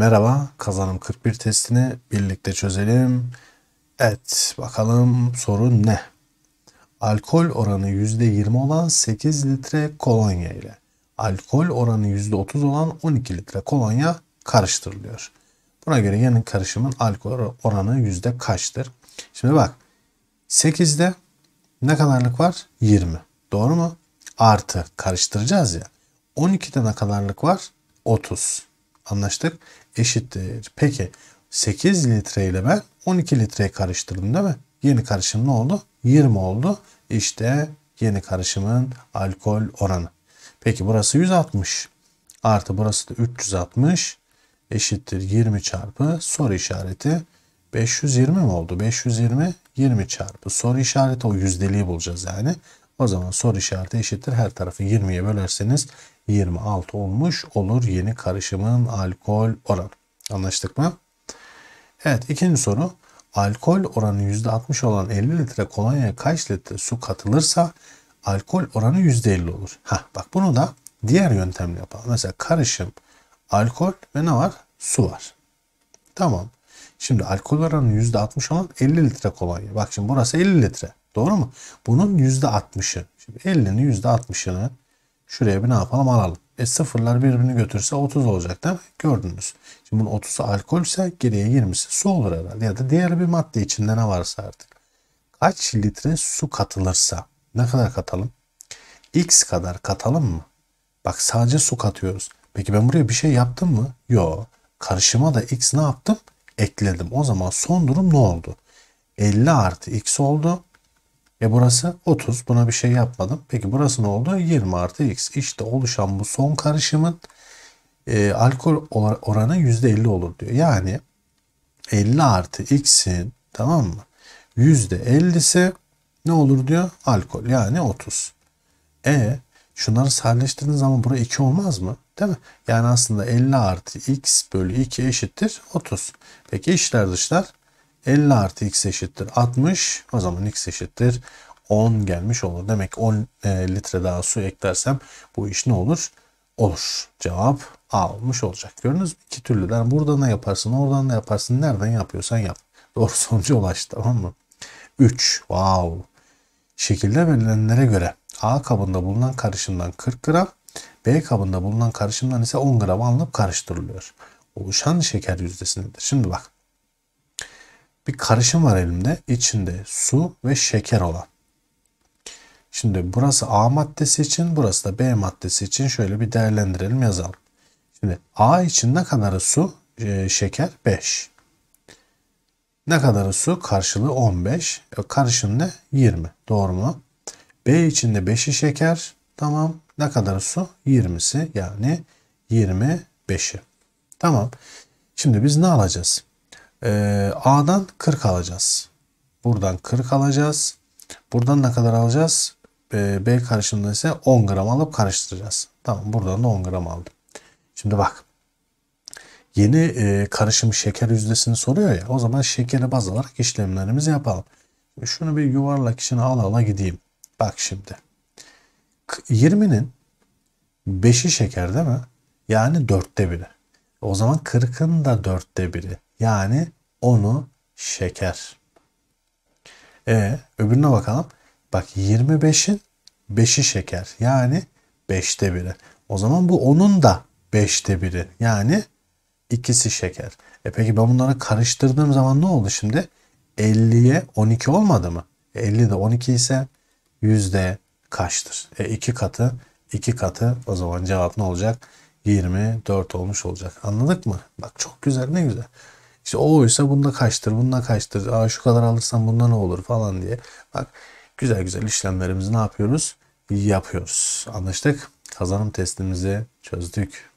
Merhaba, kazanım 41 testini birlikte çözelim. Evet, bakalım soru ne? Alkol oranı %20 olan 8 litre kolonya ile alkol oranı %30 olan 12 litre kolonya karıştırılıyor. Buna göre yanın karışımın alkol oranı yüzde kaçtır? Şimdi bak 8'de ne kadarlık var? 20. Doğru mu? Artı karıştıracağız ya. 12'de ne kadarlık var? 30. Anlaştık. Eşittir. Peki 8 litre ile ben 12 litreyi karıştırdım değil mi? Yeni karışım ne oldu? 20 oldu. İşte yeni karışımın alkol oranı. Peki burası 160 artı burası da 360 eşittir 20 çarpı soru işareti 520 mi oldu? 520 20 çarpı soru işareti o yüzdeliği bulacağız yani. O zaman soru işareti eşittir her tarafı 20'ye bölerseniz 26 olmuş olur yeni karışımın alkol oranı. Anlaştık mı? Evet ikinci soru. Alkol oranı %60 olan 50 litre kolonyaya kaç litre su katılırsa alkol oranı %50 olur. Hah, bak bunu da diğer yöntemle yapalım. Mesela karışım alkol ve ne var? Su var. Tamam. Şimdi alkol oranı %60 olan 50 litre kolonya. Bak şimdi burası 50 litre. Doğru mu? Bunun %60'ı. Şimdi 50'nin %60'ını Şuraya bir ne yapalım alalım. E sıfırlar birbirini götürse 30 olacak değil mi? Gördünüz. Şimdi bunun 30'u ise geriye 20'si su olur herhalde. Ya da diğer bir madde içinde ne varsa artık. Kaç litre su katılırsa ne kadar katalım? X kadar katalım mı? Bak sadece su katıyoruz. Peki ben buraya bir şey yaptım mı? Yo. Karışıma da X ne yaptım? Ekledim. O zaman son durum ne oldu? 50 artı X oldu. E burası 30. Buna bir şey yapmadım. Peki burası ne oldu? 20 artı x. İşte oluşan bu son karışımın e, alkol oranı %50 olur diyor. Yani 50 artı x'in tamam mı? %50'si ne olur diyor? Alkol yani 30. E şunları sadeleştirdiğiniz zaman bura 2 olmaz mı? Değil mi? Yani aslında 50 artı x bölü 2 eşittir 30. Peki işler dışlar 50 artı x eşittir 60. O zaman x eşittir 10 gelmiş olur. Demek 10 e, litre daha su eklersem bu iş ne olur? Olur. Cevap almış olacak. Gördünüz mü? İki türlüden yani buradan yaparsın, oradan da yaparsın. Nereden yapıyorsan yap. Doğru sonuca ulaştı, tamam mı? 3. Wow. Şekilde verilenlere göre A kabında bulunan karışımdan 40 gram, B kabında bulunan karışımdan ise 10 gram alınıp karıştırılıyor. Oluşan şeker yüzdesi nedir? Şimdi bak bir karışım var elimde. İçinde su ve şeker olan. Şimdi burası A maddesi için, burası da B maddesi için şöyle bir değerlendirelim yazalım. Şimdi A için ne kadarı su? E, şeker 5. Ne kadarı su? Karşılığı 15. E, karışım ne? 20. Doğru mu? B içinde de 5'i şeker. Tamam. Ne kadarı su? 20'si yani 25'i. Tamam. Şimdi biz ne alacağız? Ee, A'dan 40 alacağız. Buradan 40 alacağız. Buradan ne kadar alacağız? Ee, B karışımında ise 10 gram alıp karıştıracağız. Tamam buradan da 10 gram aldım. Şimdi bak. Yeni e, karışım şeker yüzdesini soruyor ya. O zaman şekere baz alarak işlemlerimizi yapalım. şunu bir yuvarlak içine ala ala gideyim. Bak şimdi. 20'nin 5'i şeker değil mi? Yani 4'te biri. O zaman 40'ın da 4'te biri. Yani onu şeker. E öbürüne bakalım. Bak 25'in 5'i şeker. Yani 5'te 1'i. O zaman bu onun da 5'te 1'i. Yani ikisi şeker. E peki ben bunları karıştırdığım zaman ne oldu şimdi? 50'ye 12 olmadı mı? E 50 de 12 ise yüzde kaçtır? E 2 katı 2 katı o zaman cevap ne olacak? 24 olmuş olacak. Anladık mı? Bak çok güzel ne güzel. İşte o oysa bunda kaçtır, bunda kaçtır. Aa şu kadar alırsan bunda ne olur falan diye. Bak güzel güzel işlemlerimizi ne yapıyoruz? Yapıyoruz. Anlaştık. Kazanım testimizi çözdük.